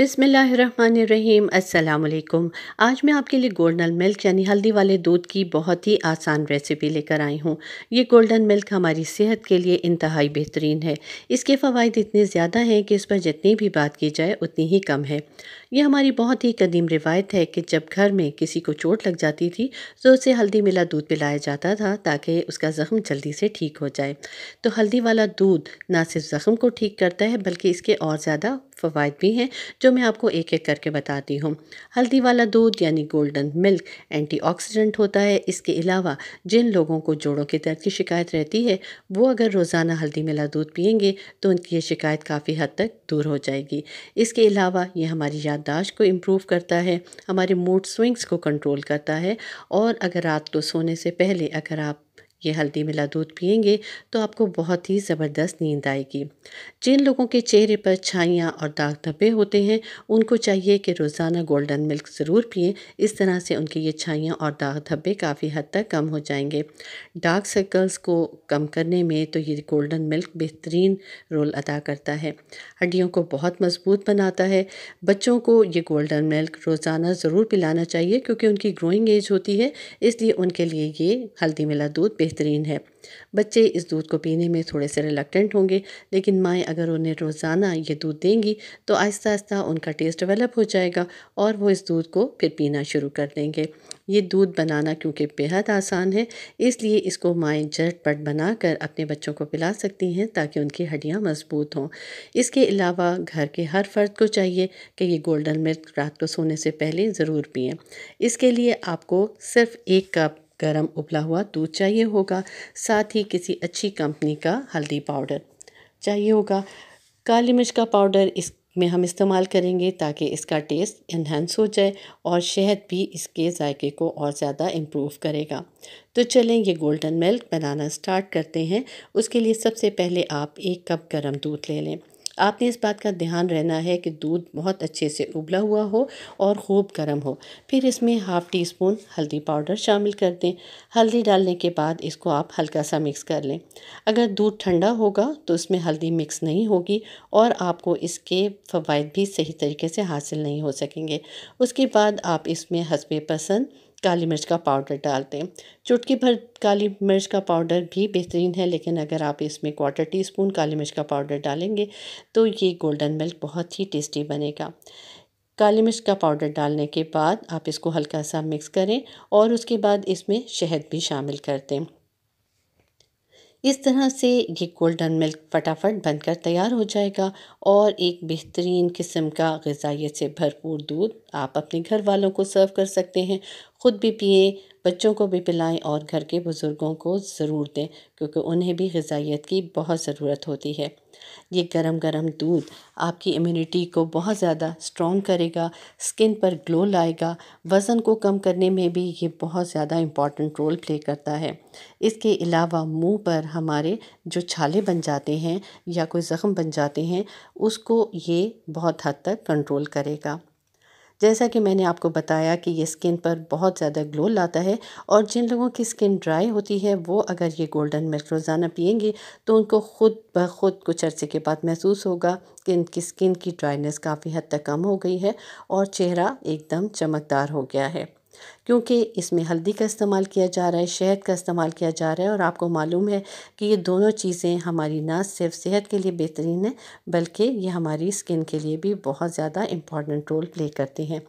बिसमीम् अल्लाम आज मैं आपके लिए गोल्डन मिल्क यानी हल्दी वाले दूध की बहुत ही आसान रेसिपी लेकर आई हूँ ये गोल्डन मिल्क हमारी सेहत के लिए इंतहाई बेहतरीन है इसके फ़वाद इतने ज़्यादा हैं कि इस पर जितनी भी बात की जाए उतनी ही कम है ये हमारी बहुत ही कदीम रिवायत है कि जब घर में किसी को चोट लग जाती थी तो उसे हल्दी मिला दूध पिलाया जाता था ताकि उसका ज़ख्म जल्दी से ठीक हो जाए तो हल्दी वाला दूध ना सिर्फ ज़ख्म को ठीक करता है बल्कि इसके और ज़्यादा फ़वाद भी हैं जो मैं आपको एक एक करके बताती हूँ हल्दी वाला दूध यानी गोल्डन मिल्क एंटीऑक्सीडेंट होता है इसके अलावा जिन लोगों को जोड़ों के दर्द की शिकायत रहती है वो अगर रोज़ाना हल्दी मिला दूध पियेंगे तो उनकी ये शिकायत काफ़ी हद तक दूर हो जाएगी इसके अलावा ये हमारी याद याददाश्त को इम्प्रूव करता है हमारे मूड स्विंग्स को कंट्रोल करता है और अगर रात को सोने से पहले अगर आप ये हल्दी मिला दूध पियेंगे तो आपको बहुत ही ज़बरदस्त नींद आएगी जिन लोगों के चेहरे पर छाइयाँ और दाग धब्बे होते हैं उनको चाहिए कि रोज़ाना गोल्डन मिल्क ज़रूर पिएं इस तरह से उनकी ये छाइयाँ और दाग धब्बे काफ़ी हद तक कम हो जाएंगे डार्क सर्कल्स को कम करने में तो ये गोल्डन मिल्क बेहतरीन रोल अदा करता है हड्डियों को बहुत मज़बूत बनाता है बच्चों को ये गोल्डन मिल्क रोज़ाना ज़रूर पिलाना चाहिए क्योंकि उनकी ग्रोइंग एज होती है इसलिए उनके लिए ये हल्दी मिला दूध बेहतर बेहतरीन है बच्चे इस दूध को पीने में थोड़े से रिलक्टेंट होंगे लेकिन माएँ अगर उन्हें रोज़ाना ये दूध देंगी तो आहिस्ता आहिस्ता उनका टेस्ट डेवलप हो जाएगा और वो इस दूध को फिर पीना शुरू कर देंगे ये दूध बनाना क्योंकि बेहद आसान है इसलिए इसको माएँ झटपट बनाकर अपने बच्चों को पिला सकती हैं ताकि उनकी हड्डियाँ मजबूत हों इसके अलावा घर के हर फर्द को चाहिए कि ये गोल्डन मिल्क रात को सोने से पहले ज़रूर पिए इसके लिए आपको सिर्फ एक कप गरम उबला हुआ दूध चाहिए होगा साथ ही किसी अच्छी कंपनी का हल्दी पाउडर चाहिए होगा काली मिर्च का पाउडर इसमें हम इस्तेमाल करेंगे ताकि इसका टेस्ट इन्हेंस हो जाए और शहद भी इसके जायके को और ज़्यादा इम्प्रूव करेगा तो चलें ये गोल्डन मिल्क बनाना स्टार्ट करते हैं उसके लिए सबसे पहले आप एक कप गर्म दूध ले लें आपने इस बात का ध्यान रहना है कि दूध बहुत अच्छे से उबला हुआ हो और खूब गर्म हो फिर इसमें हाफ़ टी स्पून हल्दी पाउडर शामिल कर दें हल्दी डालने के बाद इसको आप हल्का सा मिक्स कर लें अगर दूध ठंडा होगा तो इसमें हल्दी मिक्स नहीं होगी और आपको इसके फ़वाद भी सही तरीके से हासिल नहीं हो सकेंगे उसके बाद आप इसमें हंसबे पसंद काली मिर्च का पाउडर डालते हैं चुटकी भर काली मिर्च का पाउडर भी बेहतरीन है लेकिन अगर आप इसमें क्वार्टर टी स्पून काली मिर्च का पाउडर डालेंगे तो ये गोल्डन मिल्क बहुत ही टेस्टी बनेगा काली मिर्च का पाउडर डालने के बाद आप इसको हल्का सा मिक्स करें और उसके बाद इसमें शहद भी शामिल कर दें इस तरह से ये गोल्डन मिल्क फटाफट बनकर तैयार हो जाएगा और एक बेहतरीन किस्म का गजाइत से भरपूर दूध आप अपने घर वालों को सर्व कर सकते हैं ख़ुद भी पिएं बच्चों को भी पिलाएं और घर के बुज़ुर्गों को ज़रूर दें क्योंकि उन्हें भी गज़ाइत की बहुत ज़रूरत होती है ये गरम गरम दूध आपकी इम्यूनिटी को बहुत ज़्यादा स्ट्रॉन्ग करेगा स्किन पर ग्लो लाएगा वज़न को कम करने में भी ये बहुत ज़्यादा इम्पॉर्टेंट रोल प्ले करता है इसके अलावा मुंह पर हमारे जो छाले बन जाते हैं या कोई ज़ख़म बन जाते हैं उसको ये बहुत हद तक कंट्रोल करेगा जैसा कि मैंने आपको बताया कि ये स्किन पर बहुत ज़्यादा ग्लो लाता है और जिन लोगों की स्किन ड्राई होती है वो अगर ये गोल्डन मिल्क रोज़ाना पियेंगे तो उनको ख़ुद ब खुद कुछ अर्से के बाद महसूस होगा कि इनकी स्किन की ड्राइनेस काफ़ी हद तक कम हो गई है और चेहरा एकदम चमकदार हो गया है क्योंकि इसमें हल्दी का इस्तेमाल किया जा रहा है शहद का इस्तेमाल किया जा रहा है और आपको मालूम है कि ये दोनों चीज़ें हमारी ना सिर्फ सेहत के लिए बेहतरीन है बल्कि ये हमारी स्किन के लिए भी बहुत ज़्यादा इम्पॉर्टेंट रोल प्ले करती हैं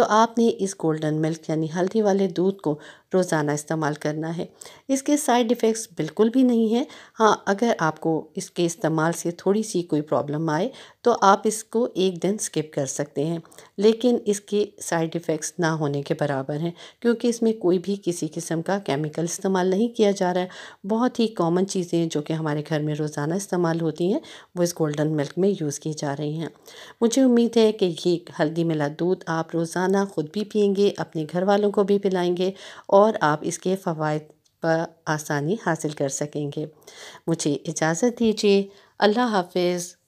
तो आपने इस गोल्डन मिल्क यानी हल्दी वाले दूध को रोज़ाना इस्तेमाल करना है इसके साइड इफ़ेक्ट्स बिल्कुल भी नहीं है हाँ अगर आपको इसके इस्तेमाल से थोड़ी सी कोई प्रॉब्लम आए तो आप इसको एक दिन स्किप कर सकते हैं लेकिन इसके साइड इफ़ेक्ट्स ना होने के बराबर हैं क्योंकि इसमें कोई भी किसी किस्म का केमिकल इस्तेमाल नहीं किया जा रहा है बहुत ही कॉमन चीज़ें जो कि हमारे घर में रोज़ाना इस्तेमाल होती हैं वो इस गोल्डन मिल्क में यूज़ की जा रही हैं मुझे उम्मीद है कि ये हल्दी मिला दूध आप रोज़ाना खाना ख़ुद भी पियेंगे अपने घर वालों को भी पिलाएंगे और आप इसके फ़वाद पर आसानी हासिल कर सकेंगे मुझे इजाज़त दीजिए अल्लाह हाफिज़